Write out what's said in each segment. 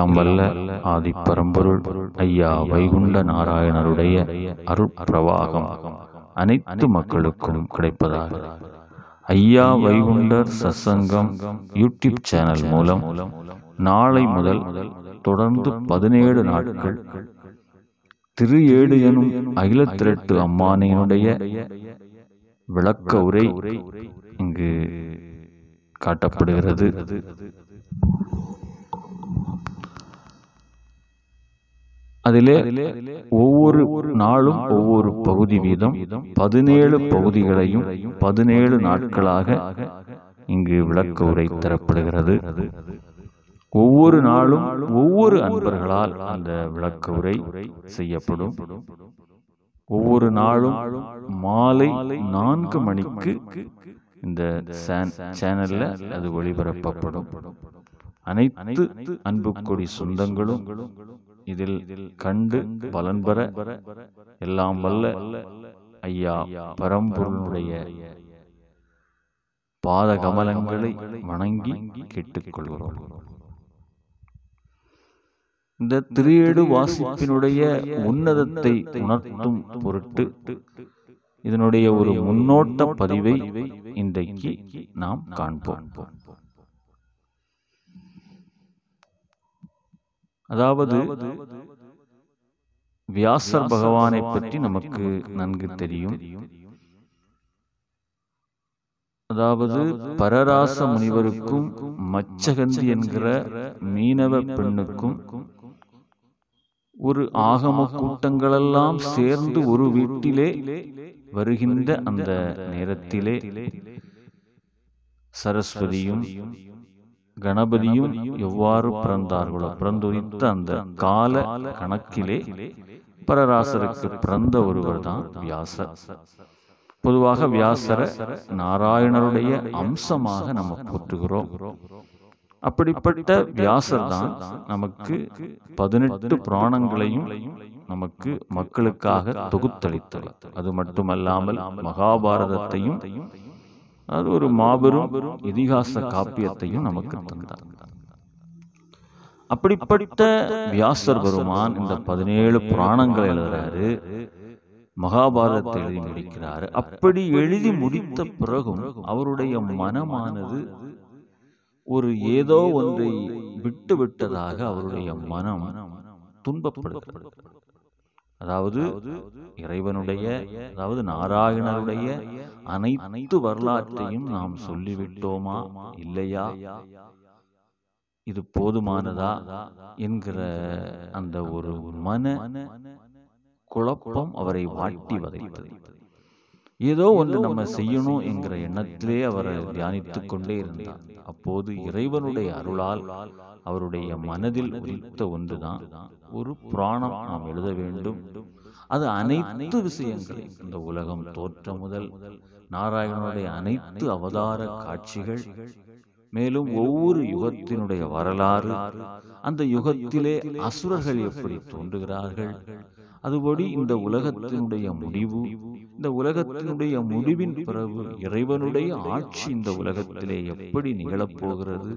எல்லாம் வல்ல ஆதி பரம்பொருள் ஐயா வைகுண்ட நாராயணருடைய அருள் பிரவாகம் அனைத்து மக்களுக்கும் கிடைப்பதாக ஐயா வைகுண்டர் சசங்கம் யூடியூப் சேனல் மூலம் நாளை முதல் தொடர்ந்து பதினேழு நாட்கள் திரு ஏடு எனும் அகிலத்திரட்டு அம்மானியினுடைய விளக்க உரை இங்கு காட்டப்படுகிறது அதிலே ஒவ்வொரு நாளும் ஒவ்வொரு பகுதி வீதம் பதினேழு பகுதிகளையும் பதினேழு நாட்களாக இங்கு விளக்க உரை தரப்படுகிறது ஒவ்வொரு நாளும் ஒவ்வொரு அன்பர்களால் அந்த விளக்க உரை செய்யப்படும் ஒவ்வொரு நாளும் மாலை நான்கு மணிக்கு இந்த சேனல்ல அது ஒளிபரப்பப்படும் அனைத்து அன்பு சொந்தங்களும் இதில் கண்டு பலன் பெற எல்லாம் வல்ல ஐயா பரம்பொருளுடைய பாத கமலங்களை வணங்கி கேட்டுக்கொள்கிறோம் இந்த திரியேடு வாசிப்பினுடைய உன்னதத்தை உணர்த்தும் பொருட்டு இதனுடைய ஒரு முன்னோட்ட பதிவை இன்றைக்கு நாம் காண்போம் அதாவது வியாசர் பகவானை பற்றி நமக்கு நன்கு தெரியும் அதாவது பரராச முனிவருக்கும் மச்சகந்தி என்கிற மீனவ பெண்ணுக்கும் ஒரு ஆகம கூட்டங்களெல்லாம் சேர்ந்து ஒரு வீட்டிலே வருகின்ற அந்த நேரத்திலே சரஸ்வதியும் கணபதியும் எவ்வாறு பிறந்தார்களோ பிறந்துரித்த அந்த கால கணக்கிலே பரராசருக்கு பிறந்த ஒருவர் தான் வியாச பொதுவாக வியாசர நாராயணருடைய அம்சமாக நம்ம போற்றுகிறோம் அப்படிப்பட்ட வியாசர் தான் நமக்கு பதினெட்டு புராணங்களையும் நமக்கு மக்களுக்காக தொகுத்தளித்தவர் அது மட்டுமல்லாமல் மகாபாரதத்தையும் அது ஒரு மாபெரும் இதிகாச காப்பியத்தையும் நமக்கு தந்தார் அப்படிப்பட்ட வியாசர் பெருமான் இந்த பதினேழு புராணங்கள் எழுதுறாரு மகாபாரதத்தை எழுதி முடிக்கிறார் அப்படி எழுதி முடித்த பிறகும் அவருடைய மனமானது ஒரு ஏதோ ஒன்றை விட்டு விட்டதாக அவருடைய மனம் துன்பப்படுத்தப்படுகிறது அதாவது இறைவனுடைய அதாவது நாராயணனுடைய அனைத்து வரலாற்றையும் நாம் சொல்லிவிட்டோமா இல்லையா இது போதுமானதா என்கிற அந்த ஒரு மன குழப்பம் அவரை வாட்டி வதைத்தது ஏதோ ஒன்று நம்ம செய்யணும் என்கிற எண்ணத்திலே அவரை தியானித்துக் கொண்டே இருந்தார் அப்போது இறைவனுடைய அருளால் அவருடைய மனதில் உதித்த ஒன்றுதான் ஒரு புராணம் நாம் எழுத வேண்டும் அது அனைத்து விஷயங்களை இந்த உலகம் தோற்ற முதல் நாராயணனுடைய அனைத்து அவதார காட்சிகள் மேலும் ஒவ்வொரு யுகத்தினுடைய வரலாறு அந்த யுகத்திலே அசுரர்கள் எப்படி தோன்றுகிறார்கள் அதுபடி இந்த உலகத்தினுடைய முடிவு இந்த உலகத்தினுடைய முடிவின் பிறகு இறைவனுடைய ஆட்சி இந்த உலகத்திலே எப்படி நிகழப்போகிறது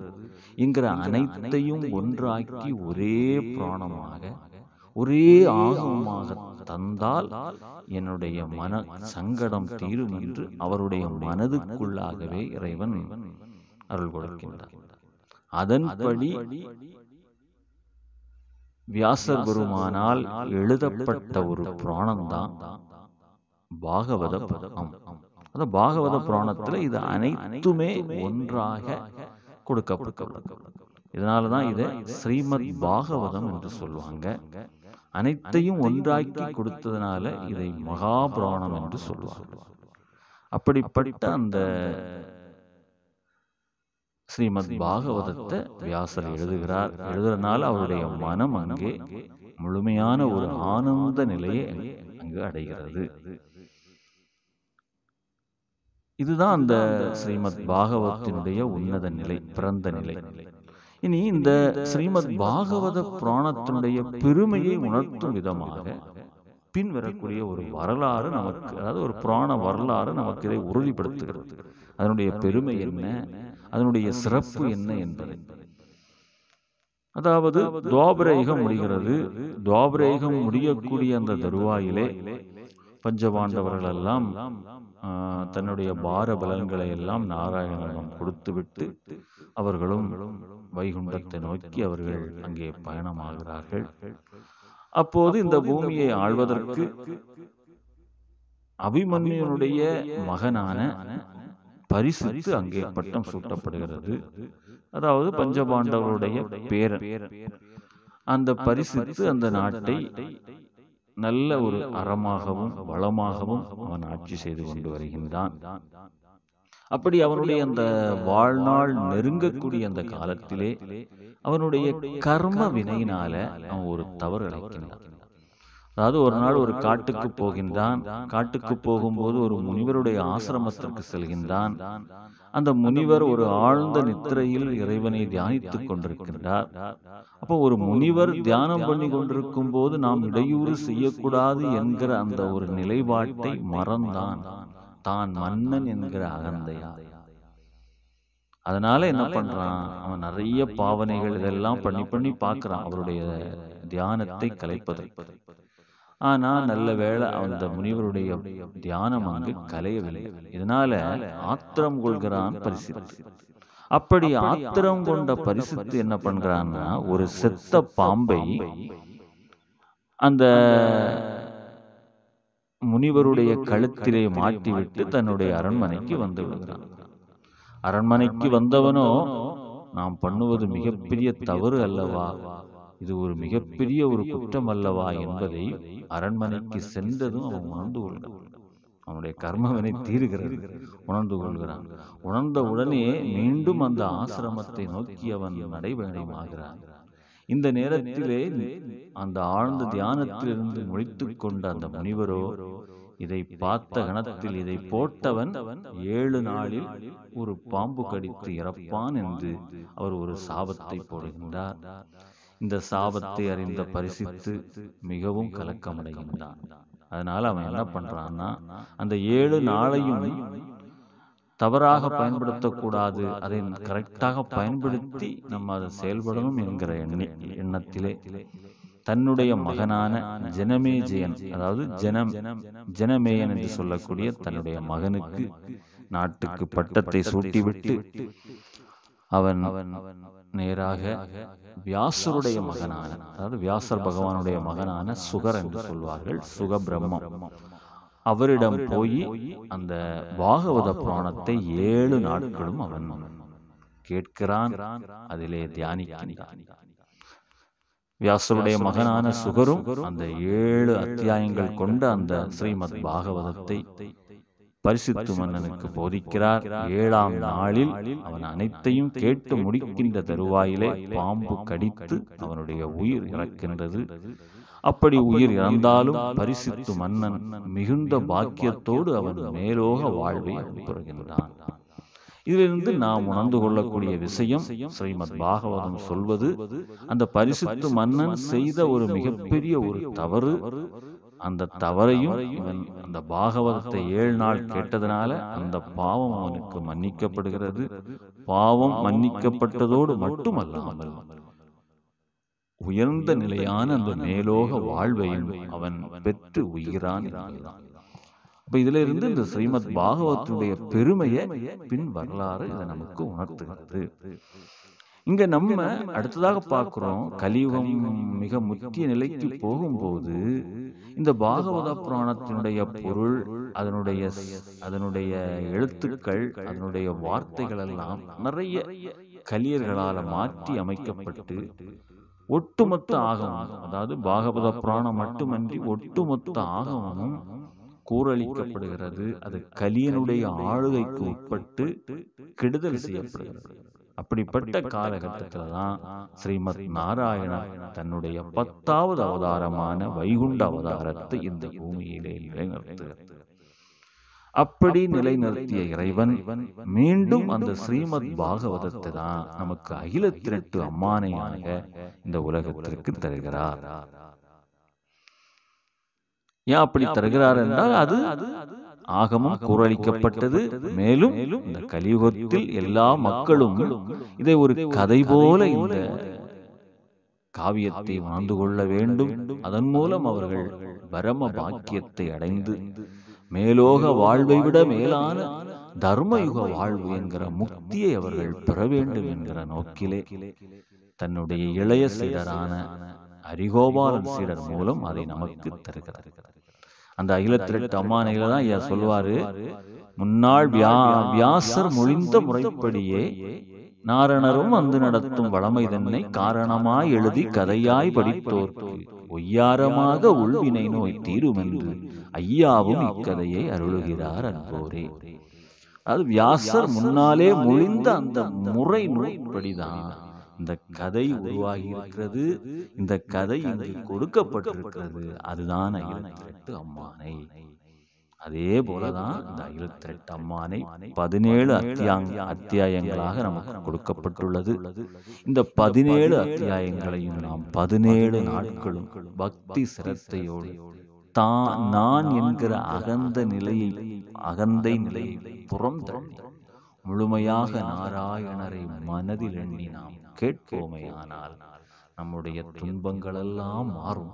என்கிற அனைத்தையும் ஒன்றாக்கி ஒரே பிராணமாக ஒரே ஆகமாக தந்தால் என்னுடைய மன சங்கடம் தீரும் என்று அவருடைய மனதுக்குள்ளாகவே இறைவன் அருள் கொடுக்கின்றார் அதன்படி வியாசகுருமானால் எழுதப்பட்ட ஒரு புராணம்தான் பாகவத புராணம் அந்த பாகவத புராணத்தில் இது அனைத்துமே ஒன்றாக கொடுக்கப்பட்டுள்ளது இதனாலதான் தான் இதை ஸ்ரீமத் பாகவதம் என்று சொல்லுவாங்க அனைத்தையும் ஒன்றாக்கி கொடுத்ததுனால இதை மகாபுராணம் என்று சொல்லுவாங்க அப்படிப்பட்ட அந்த ஸ்ரீமத் பாகவதத்தை வியாசர் எழுதுகிறார் எழுதுறதுனால அவருடைய மனம் அங்கே முழுமையான ஒரு ஆனந்த நிலையை அங்கு அடைகிறது இதுதான் அந்த ஸ்ரீமத் பாகவதத்தினுடைய உன்னத நிலை பிறந்த நிலை இனி இந்த ஸ்ரீமத் பாகவத புராணத்தினுடைய பெருமையை உணர்த்தும் விதமாக பின்வரக்கூடிய ஒரு வரலாறு நமக்கு அதாவது ஒரு புராண வரலாறு நமக்கு இதை உறுதிப்படுத்துகிறது அதனுடைய பெருமை என்ன அதனுடைய சிறப்பு என்ன என்பதை அதாவது துவாபரேகம் முடிகிறது துவாபரேகம் முடியக்கூடிய அந்த தருவாயிலே பஞ்சபாண்டவர்கள் எல்லாம் தன்னுடைய பார பலன்களை எல்லாம் நாராயணனிடம் கொடுத்துவிட்டு அவர்களும் வைகுண்டத்தை நோக்கி அவர்கள் அங்கே பயணமாகிறார்கள் அப்போது இந்த பூமியை ஆழ்வதற்கு அபிமன்யுனுடைய மகனான பரிசுத்து அங்கே பட்டம் சூட்டப்படுகிறது அதாவது பஞ்சபாண்டவருடைய பேரன் அந்த பரிசுத்து அந்த நாட்டை நல்ல ஒரு அறமாகவும் வளமாகவும் அவன் ஆட்சி செய்து கொண்டு வருகின்றான் அப்படி அவனுடைய அந்த வாழ்நாள் நெருங்கக்கூடிய அந்த காலத்திலே அவனுடைய கர்ம வினையினால அவன் ஒரு தவறு அழைக்கின்றான் அதாவது ஒரு நாள் ஒரு காட்டுக்கு போகின்றான் காட்டுக்கு போகும்போது ஒரு முனிவருடைய ஆசிரமத்திற்கு செல்கின்றான் அந்த முனிவர் ஒரு ஆழ்ந்த நித்திரையில் இறைவனை தியானித்துக் கொண்டிருக்கின்றார் அப்போ ஒரு முனிவர் தியானம் பண்ணி கொண்டிருக்கும் போது நாம் இடையூறு செய்யக்கூடாது என்கிற அந்த ஒரு நிலைப்பாட்டை மறந்தான் தான் மன்னன் என்கிற அகந்தையா அதனால என்ன பண்றான் அவன் நிறைய பாவனைகள் இதெல்லாம் பண்ணி பண்ணி பார்க்கிறான் அவருடைய தியானத்தை கலைப்பதை ஆனால் நல்ல வேலை அந்த முனிவருடைய தியானம் அங்கு கலையவில்லை இதனால ஆத்திரம் கொள்கிறான் பரிசு அப்படி ஆத்திரம் கொண்ட பரிசுத்து என்ன பண்றான்னா ஒரு செத்த பாம்பை அந்த முனிவருடைய கழுத்திலே மாட்டிவிட்டு தன்னுடைய அரண்மனைக்கு வந்து விடுகிறான் அரண்மனைக்கு வந்தவனோ நாம் பண்ணுவது மிகப்பெரிய தவறு அல்லவா இது ஒரு மிகப்பெரிய ஒரு குற்றம் அல்லவா என்பதை அரண்மனைக்கு சென்றதும் அவன் உணர்ந்து கொள்கிறான் அவனுடைய கர்மவனை தீர்கிறது உணர்ந்து கொள்கிறான் உணர்ந்த உடனே மீண்டும் அந்த ஆசிரமத்தை நோக்கி அவன் நடைபயணமாகிறான் இந்த நேரத்திலே அந்த ஆழ்ந்த தியானத்திலிருந்து முடித்து கொண்ட அந்த முனிவரோ இதை பார்த்த கணத்தில் இதை போட்டவன் ஏழு நாளில் ஒரு பாம்பு கடித்து இறப்பான் என்று அவர் ஒரு சாபத்தை போடுகின்றார் இந்த சாபத்தை அறிந்த பரிசித்து மிகவும் கலக்கமடைகின்றான் அதனால் அவன் என்ன பண்ணுறான்னா அந்த ஏழு நாளையும் தவறாக பயன்படுத்தக்கூடாது அதை கரெக்டாக பயன்படுத்தி நம்ம அதை செயல்படணும் என்கிற எண்ணி எண்ணத்திலே தன்னுடைய மகனான ஜனமேஜயன் அதாவது ஜனம் ஜனமேயன் என்று சொல்லக்கூடிய தன்னுடைய மகனுக்கு நாட்டுக்கு பட்டத்தை சூட்டிவிட்டு அவன் அவன் நேராக வியாசருடைய மகனான அதாவது வியாசர் பகவானுடைய மகனான சுகர் என்று சொல்வார்கள் சுக பிரம்மம் அவரிடம் போய் அந்த பாகவத புராணத்தை ஏழு நாட்களும் அவன் கேட்கிறான் அதிலே தியானிக்கிறான் வியாசருடைய மகனான சுகரும் அந்த ஏழு அத்தியாயங்கள் கொண்ட அந்த ஸ்ரீமத் பாகவதத்தை பரிசுத்து மன்னனுக்கு போதிக்கிறார் ஏழாம் நாளில் அவன் அனைத்தையும் கேட்டு முடிக்கின்ற தருவாயிலே பாம்பு கடித்து அவனுடைய உயிர் இறக்கின்றது அப்படி உயிர் இறந்தாலும் பரிசுத்து மன்னன் மிகுந்த பாக்கியத்தோடு அவன் மேலோக வாழ்வை அனுப்புகின்றான் இதிலிருந்து நாம் உணர்ந்து கொள்ளக்கூடிய விஷயம் ஸ்ரீமத் பாகவதம் சொல்வது அந்த பரிசுத்து மன்னன் செய்த ஒரு மிகப்பெரிய ஒரு தவறு அந்த தவறையும் இவன் அந்த பாகவதத்தை ஏழு நாள் கேட்டதனால அந்த பாவம் அவனுக்கு மன்னிக்கப்படுகிறது பாவம் மன்னிக்கப்பட்டதோடு மட்டுமல்லாமல் உயர்ந்த நிலையான அந்த மேலோக வாழ்வையும் அவன் பெற்று உயிரான் இப்ப இதுல இருந்து இந்த ஸ்ரீமத் பாகவத்துடைய பெருமையை பின் வரலாறு இதை நமக்கு உணர்த்துகிறது இங்க நம்ம அடுத்ததாக பார்க்கிறோம் கலியுகம் மிக முக்கிய நிலைக்கு போகும்போது இந்த பாகவத புராணத்தினுடைய பொருள் அதனுடைய அதனுடைய எழுத்துக்கள் அதனுடைய வார்த்தைகள் எல்லாம் நிறைய கலியர்களால மாற்றி அமைக்கப்பட்டு ஒட்டுமொத்த ஆகமம் அதாவது பாகவத புராணம் மட்டுமன்றி ஒட்டுமொத்த ஆகமும் கூறளிக்கப்படுகிறது அது கலியனுடைய ஆளுகைக்கு உட்பட்டு கெடுதல் செய்யப்படுகிறது அப்படிப்பட்ட காலகட்டத்தில் தான் ஸ்ரீமத் நாராயணன் தன்னுடைய பத்தாவது அவதாரமான வைகுண்ட அவதாரத்தை இந்த பூமியிலே நிலைநிறுத்துகிறது அப்படி நிலைநிறுத்திய இறைவன் மீண்டும் அந்த ஸ்ரீமத் பாகவதத்தை தான் நமக்கு திரட்டு அம்மானையாக இந்த உலகத்திற்கு தருகிறார் ஏன் அப்படி தருகிறார் என்றால் அது ஆகமும் குரலிக்கப்பட்டது மேலும் இந்த கலியுகத்தில் எல்லா மக்களும் இதை ஒரு கதை போல இந்த காவியத்தை உணர்ந்து கொள்ள வேண்டும் அதன் மூலம் அவர்கள் பரம பாக்கியத்தை அடைந்து மேலோக வாழ்வை விட மேலான தர்மயுக வாழ்வு என்கிற முக்தியை அவர்கள் பெற வேண்டும் என்கிற நோக்கிலே தன்னுடைய இளைய சீடரான ஹரிகோபாலன் சீடர் மூலம் அதை நமக்கு தருகிறார் அந்த அகிலத்திரட்டு அம்மானையில தான் ஐயா சொல்வாரு முன்னாள் வியா வியாசர் மொழிந்த முறைப்படியே நாரணரும் வந்து நடத்தும் வளமை தன்னை காரணமாய் எழுதி கதையாய் படித்தோர்க்கு ஒய்யாரமாக உள்வினை நோய் தீரும் என்று ஐயாவும் இக்கதையை அருளுகிறார் அன்போரே அது வியாசர் முன்னாலே மொழிந்த அந்த முறை முறைப்படிதான் இந்த கதை உருவாகி இருக்கிறது இந்த கதை இங்கு கொடுக்கப்பட்டிருக்கிறது அதுதான் அகிலத்திரட்டு அம்மானை அதே போலதான் இந்த அகிலத்திரட்டு அம்மானை பதினேழு அத்தியாங்க அத்தியாயங்களாக நமக்கு கொடுக்கப்பட்டுள்ளது இந்த பதினேழு அத்தியாயங்களையும் நாம் பதினேழு நாட்களும் பக்தி சிரத்தையோடு தான் நான் என்கிற அகந்த நிலையை அகந்தை நிலையை புறம் தள்ளி முழுமையாக நாராயணரை மனதில் எண்ணி நாம் கேட்போமையானால் நம்முடைய எல்லாம் மாறும்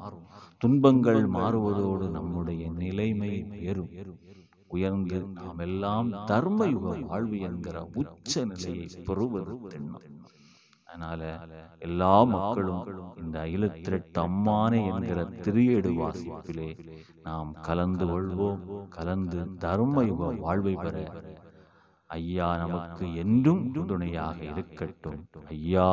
துன்பங்கள் மாறுவதோடு நம்முடைய நிலைமை பெரும் உயர்ந்து நாம் எல்லாம் தர்ம யுக வாழ்வு என்கிற உச்ச நிலையை பெறுவது அதனால எல்லா மக்களும் இந்த அயிலத்திரட்டு அம்மானே என்கிற திரியேடு வாசிப்பிலே நாம் கலந்து கொள்வோம் கலந்து தர்ம யுக வாழ்வை பெற ஐயா நமக்கு என்றும் துணையாக இருக்கட்டும் ஐயா